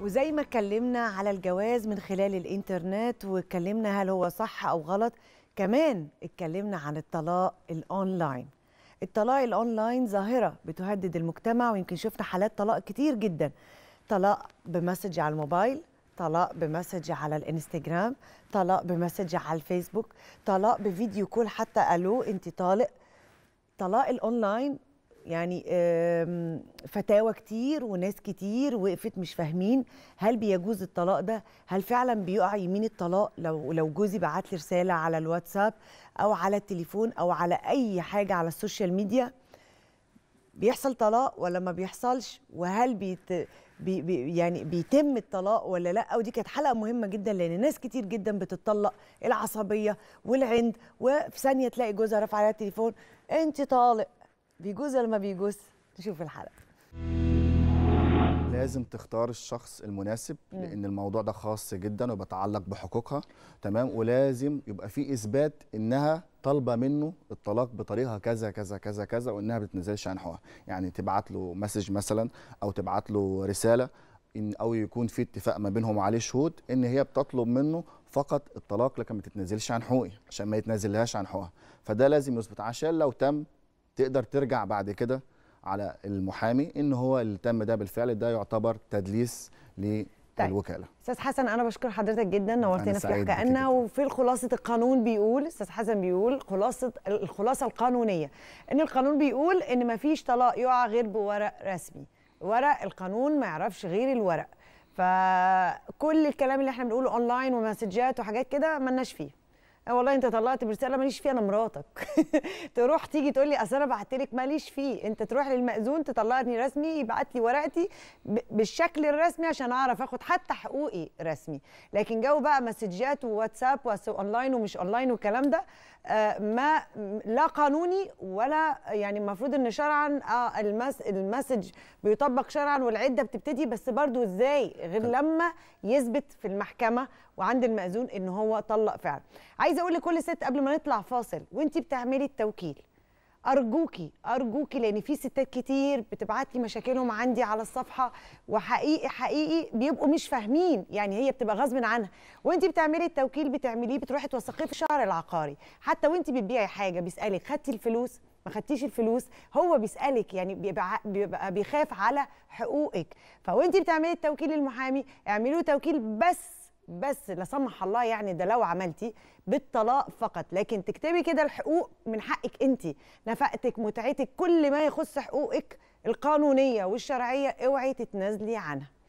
وزي ما اتكلمنا على الجواز من خلال الانترنت واتكلمنا هل هو صح او غلط كمان اتكلمنا عن الطلاق الاونلاين الطلاق الاونلاين ظاهره بتهدد المجتمع ويمكن شفنا حالات طلاق كتير جدا طلاق بمسج على الموبايل طلاق بمسج على الانستجرام طلاق بمسج على الفيسبوك طلاق بفيديو كول حتى الو انت طالق طلاق الاونلاين يعني فتاوى كتير وناس كتير وقفت مش فاهمين هل بيجوز الطلاق ده هل فعلا بيقع يمين الطلاق لو لو جوزي بعت لي رساله على الواتساب او على التليفون او على اي حاجه على السوشيال ميديا بيحصل طلاق ولا ما بيحصلش وهل بيت بي بي يعني بيتم الطلاق ولا لا ودي كانت حلقه مهمه جدا لان ناس كتير جدا بتتطلق العصبيه والعند وفي ثانيه تلاقي جوزها رافع عليها التليفون انت طالق بيجوز ولا ما بيجوز نشوف الحلقه لازم تختار الشخص المناسب لان الموضوع ده خاص جدا وبتعلق بحقوقها تمام ولازم يبقى في اثبات انها طالبه منه الطلاق بطريقه كذا كذا كذا كذا وانها ما بتنزلش عن حقها يعني تبعت له مسج مثلا او تبعت له رساله إن او يكون في اتفاق ما بينهم عليه شهود ان هي بتطلب منه فقط الطلاق لكن ما تتنزلش عن حقوقي عشان ما يتنازلهاش عن حقوقها فده لازم يثبت عشان لو تم تقدر ترجع بعد كده على المحامي ان هو اللي تم ده بالفعل ده يعتبر تدليس ل طيب. الوكاله استاذ حسن انا بشكر حضرتك جدا نورتنا في حكايتنا وفي خلاصه القانون بيقول استاذ حسن بيقول خلاصه الخلاصه القانونيه ان القانون بيقول ان ما فيش طلاق يقع غير بورق رسمي ورق القانون ما يعرفش غير الورق فكل الكلام اللي احنا بنقوله اونلاين ومسجات وحاجات كده ملناش فيه اه والله انت طلعت برساله ماليش فيه انا مراتك تروح تيجي تقول لي اصل انا بعت لك ماليش فيه انت تروح للمأذون تطلقني رسمي يبعت لي ورقتي بالشكل الرسمي عشان اعرف اخد حتى حقوقي رسمي لكن جو بقى مسجات وواتساب اونلاين ومش اونلاين والكلام ده آه، ما لا قانوني ولا يعني المفروض ان شرعا آه المس المسج بيطبق شرعا والعده بتبتدي بس برضو ازاي غير طيب. لما يثبت في المحكمه وعند المأذون ان هو طلق فعلا عايزه اقول لكل ست قبل ما نطلع فاصل وانت بتعملي التوكيل ارجوكي ارجوكي لان في ستات كتير بتبعت لي مشاكلهم عندي على الصفحه وحقيقي حقيقي بيبقوا مش فاهمين يعني هي بتبقى غصب عنها وانت بتعملي التوكيل بتعمليه بتروحي توثقيه في الشهر العقاري حتى وانت بتبيعي حاجه بيسالك خدتي الفلوس ما خدتيش الفلوس هو بيسالك يعني بيبقى, بيخاف على حقوقك فوانت بتعملي التوكيل للمحامي اعملوا توكيل بس بس لا سمح الله يعني ده لو عملتي بالطلاق فقط لكن تكتبي كده الحقوق من حقك انت نفقتك متعتك كل ما يخص حقوقك القانونيه والشرعيه اوعي تتنازلي عنها